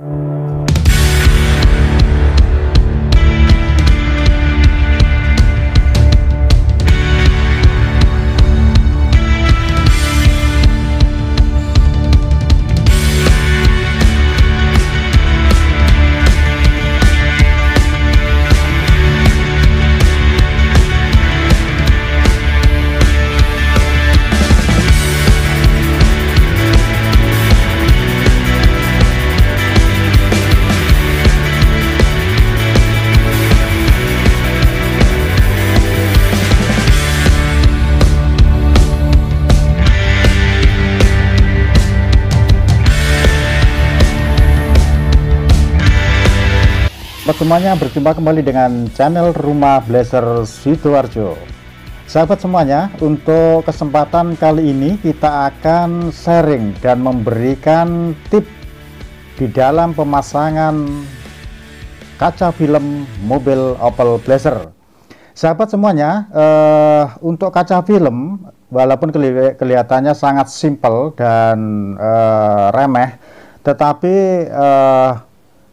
you Sahabat semuanya, berjumpa kembali dengan channel Rumah Blazer Sidoarjo. Sahabat semuanya, untuk kesempatan kali ini kita akan sharing dan memberikan tip di dalam pemasangan kaca film mobil Opel Blazer. Sahabat semuanya, eh, untuk kaca film, walaupun keli kelihatannya sangat simple dan eh, remeh, tetapi eh,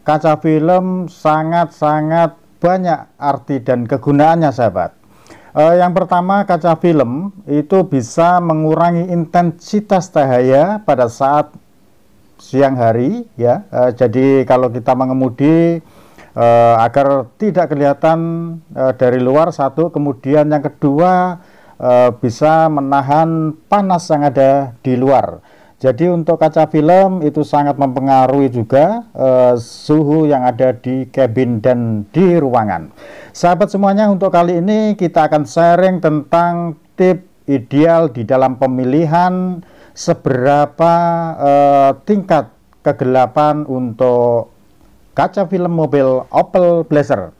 kaca film sangat-sangat banyak arti dan kegunaannya sahabat e, yang pertama kaca film itu bisa mengurangi intensitas cahaya pada saat siang hari ya e, jadi kalau kita mengemudi e, agar tidak kelihatan e, dari luar satu kemudian yang kedua e, bisa menahan panas yang ada di luar jadi untuk kaca film itu sangat mempengaruhi juga eh, suhu yang ada di kabin dan di ruangan. Sahabat semuanya untuk kali ini kita akan sharing tentang tip ideal di dalam pemilihan seberapa eh, tingkat kegelapan untuk kaca film mobil Opel Blazer.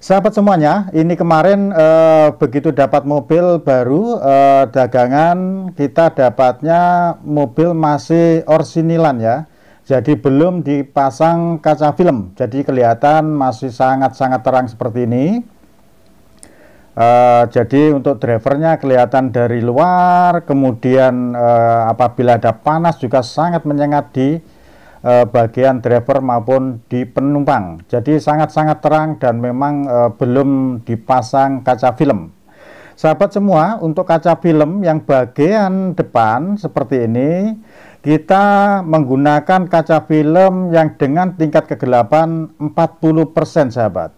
Sahabat semuanya, ini kemarin e, begitu dapat mobil baru e, dagangan kita dapatnya mobil masih orsinilan ya. Jadi belum dipasang kaca film. Jadi kelihatan masih sangat-sangat terang seperti ini. E, jadi untuk drivernya kelihatan dari luar, kemudian e, apabila ada panas juga sangat menyengat di eh, bagian driver maupun di penumpang. Jadi sangat-sangat terang dan memang eh, belum dipasang kaca film. Sahabat semua, untuk kaca film yang bagian depan seperti ini, kita menggunakan kaca film yang dengan tingkat kegelapan 40% sahabat.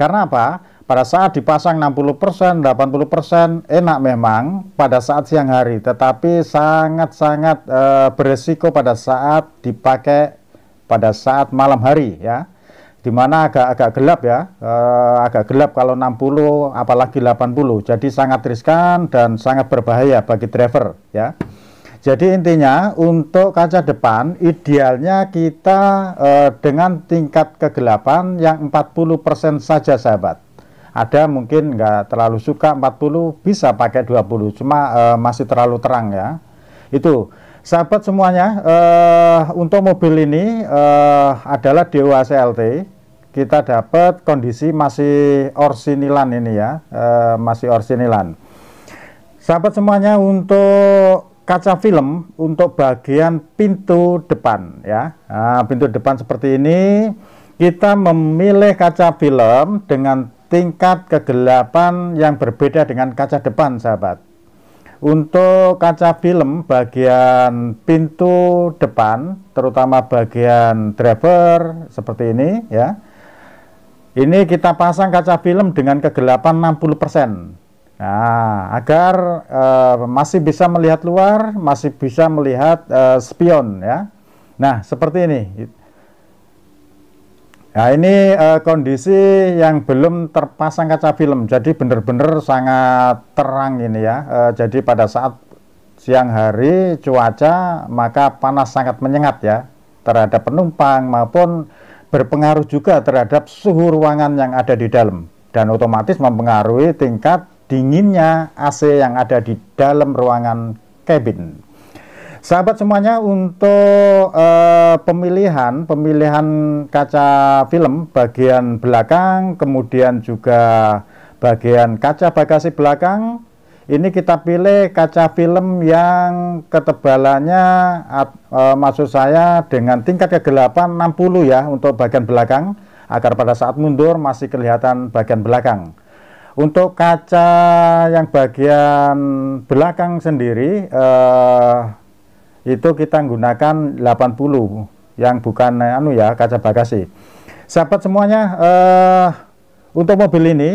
Karena apa? Pada saat dipasang 60%, 80% enak memang pada saat siang hari, tetapi sangat-sangat e, beresiko pada saat dipakai pada saat malam hari ya. Dimana agak-agak gelap ya, e, agak gelap kalau 60 apalagi 80. Jadi sangat riskan dan sangat berbahaya bagi driver ya. Jadi intinya untuk kaca depan idealnya kita e, dengan tingkat kegelapan yang 40% saja sahabat ada mungkin nggak terlalu suka 40 bisa pakai 20 cuma e, masih terlalu terang ya itu sahabat semuanya e, untuk mobil ini e, adalah Dewa CLT kita dapat kondisi masih orsinilan ini ya masih orsinilan sahabat semuanya untuk kaca film untuk bagian pintu depan ya nah, pintu depan seperti ini kita memilih kaca film dengan tingkat kegelapan yang berbeda dengan kaca depan sahabat untuk kaca film bagian pintu depan terutama bagian driver seperti ini ya ini kita pasang kaca film dengan kegelapan 60% Nah, agar eh, masih bisa melihat luar, masih bisa melihat eh, spion ya. Nah, seperti ini. Nah ini uh, kondisi yang belum terpasang kaca film, jadi benar-benar sangat terang ini ya. Uh, jadi pada saat siang hari cuaca maka panas sangat menyengat ya terhadap penumpang maupun berpengaruh juga terhadap suhu ruangan yang ada di dalam dan otomatis mempengaruhi tingkat dinginnya AC yang ada di dalam ruangan kabin. Sahabat semuanya untuk uh, pemilihan pemilihan kaca film bagian belakang kemudian juga bagian kaca bagasi belakang ini kita pilih kaca film yang ketebalannya uh, maksud saya dengan tingkat kegelapan 60 ya untuk bagian belakang agar pada saat mundur masih kelihatan bagian belakang. Untuk kaca yang bagian belakang sendiri eh, itu kita gunakan 80 yang bukan eh, anu ya kaca bagasi. Sahabat semuanya eh, untuk mobil ini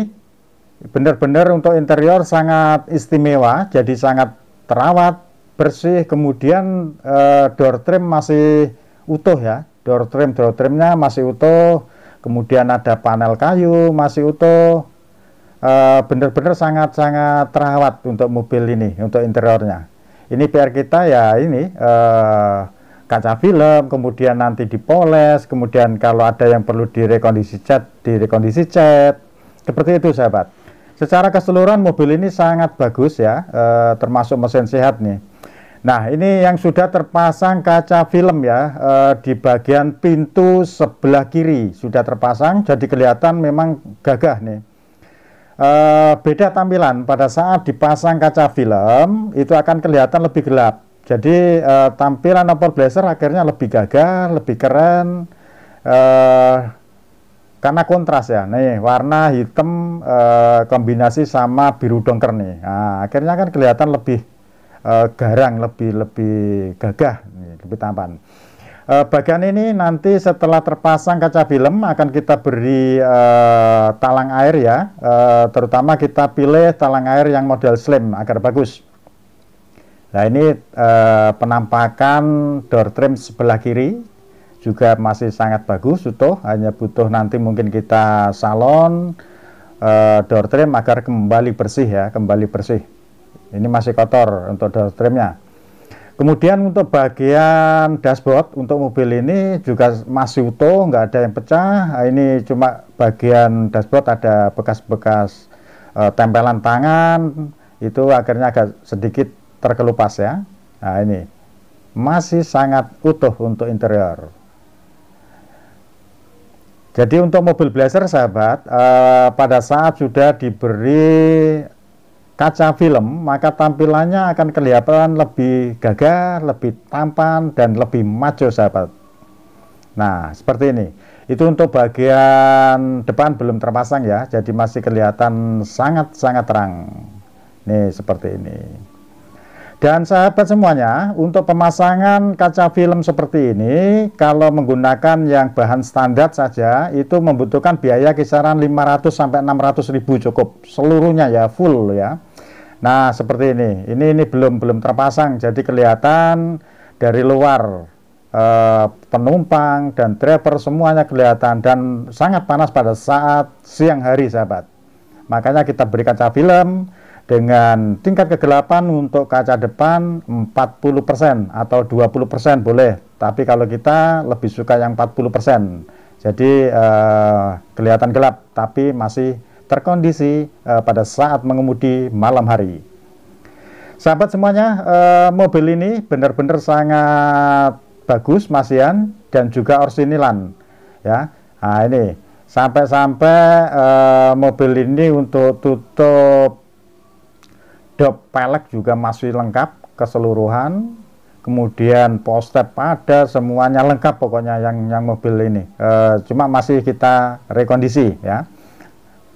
benar-benar untuk interior sangat istimewa, jadi sangat terawat, bersih, kemudian eh, door trim masih utuh ya, door trim door trimnya masih utuh, kemudian ada panel kayu masih utuh, eh, benar-benar sangat-sangat terawat untuk mobil ini, untuk interiornya ini PR kita ya ini uh, kaca film, kemudian nanti dipoles, kemudian kalau ada yang perlu direkondisi cat, direkondisi cat. Seperti itu sahabat. Secara keseluruhan mobil ini sangat bagus ya, eh, termasuk mesin sehat nih. Nah ini yang sudah terpasang kaca film ya, eh, di bagian pintu sebelah kiri sudah terpasang, jadi kelihatan memang gagah nih. Eh, beda tampilan pada saat dipasang kaca film itu akan kelihatan lebih gelap. Jadi e, tampilan nomor blazer akhirnya lebih gagah, lebih keren e, karena kontras ya. Nih warna hitam e, kombinasi sama biru dongker nih. Nah, akhirnya kan kelihatan lebih e, garang, lebih lebih gagah, lebih tampan. Eh, bagian ini nanti setelah terpasang kaca film akan kita beri uh, talang air ya, uh, terutama kita pilih talang air yang model slim agar bagus. Nah ini uh, penampakan door trim sebelah kiri juga masih sangat bagus, utuh, hanya butuh nanti mungkin kita salon uh, door trim agar kembali bersih ya, kembali bersih. Ini masih kotor untuk door trimnya. Kemudian untuk bagian dashboard untuk mobil ini juga masih utuh, nggak ada yang pecah. Nah, ini cuma bagian dashboard ada bekas-bekas e, tempelan tangan, itu akhirnya agak sedikit terkelupas ya. Nah ini masih sangat utuh untuk interior. Jadi untuk mobil blazer sahabat, e, pada saat sudah diberi kaca film, maka tampilannya akan kelihatan lebih gagah, lebih tampan, dan lebih maju, sahabat. Nah, seperti ini. Itu untuk bagian depan belum terpasang ya, jadi masih kelihatan sangat-sangat terang. Nih, seperti ini. Dan sahabat semuanya, untuk pemasangan kaca film seperti ini, kalau menggunakan yang bahan standar saja, itu membutuhkan biaya kisaran 500 600 ribu cukup. Seluruhnya ya, full ya. Nah, seperti ini. Ini ini belum belum terpasang, jadi kelihatan dari luar e, penumpang dan driver semuanya kelihatan dan sangat panas pada saat siang hari, sahabat. Makanya kita beri kaca film dengan tingkat kegelapan untuk kaca depan 40% atau 20% boleh. Tapi kalau kita lebih suka yang 40%. Jadi eh, kelihatan gelap tapi masih terkondisi uh, pada saat mengemudi malam hari. Sahabat semuanya, uh, mobil ini benar-benar sangat bagus Masian dan juga Orsinilan ya. Nah, ini sampai-sampai uh, mobil ini untuk tutup dop pelek juga masih lengkap keseluruhan kemudian postep ada semuanya lengkap pokoknya yang yang mobil ini e, cuma masih kita rekondisi ya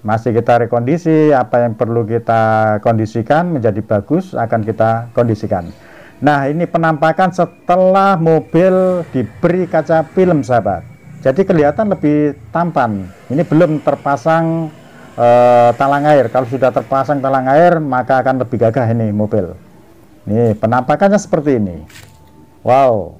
masih kita rekondisi apa yang perlu kita kondisikan menjadi bagus akan kita kondisikan nah ini penampakan setelah mobil diberi kaca film sahabat jadi kelihatan lebih tampan ini belum terpasang e, talang air kalau sudah terpasang talang air maka akan lebih gagah ini mobil nih penampakannya seperti ini wow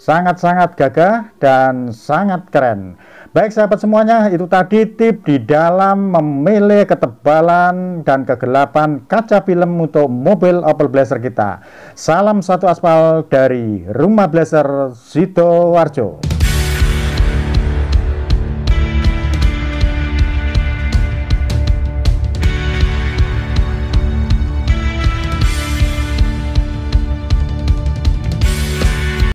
sangat-sangat gagah dan sangat keren Baik sahabat semuanya, itu tadi tip di dalam memilih ketebalan dan kegelapan kaca film untuk mobil Opel Blazer kita. Salam satu aspal dari Rumah Blazer Sidoarjo.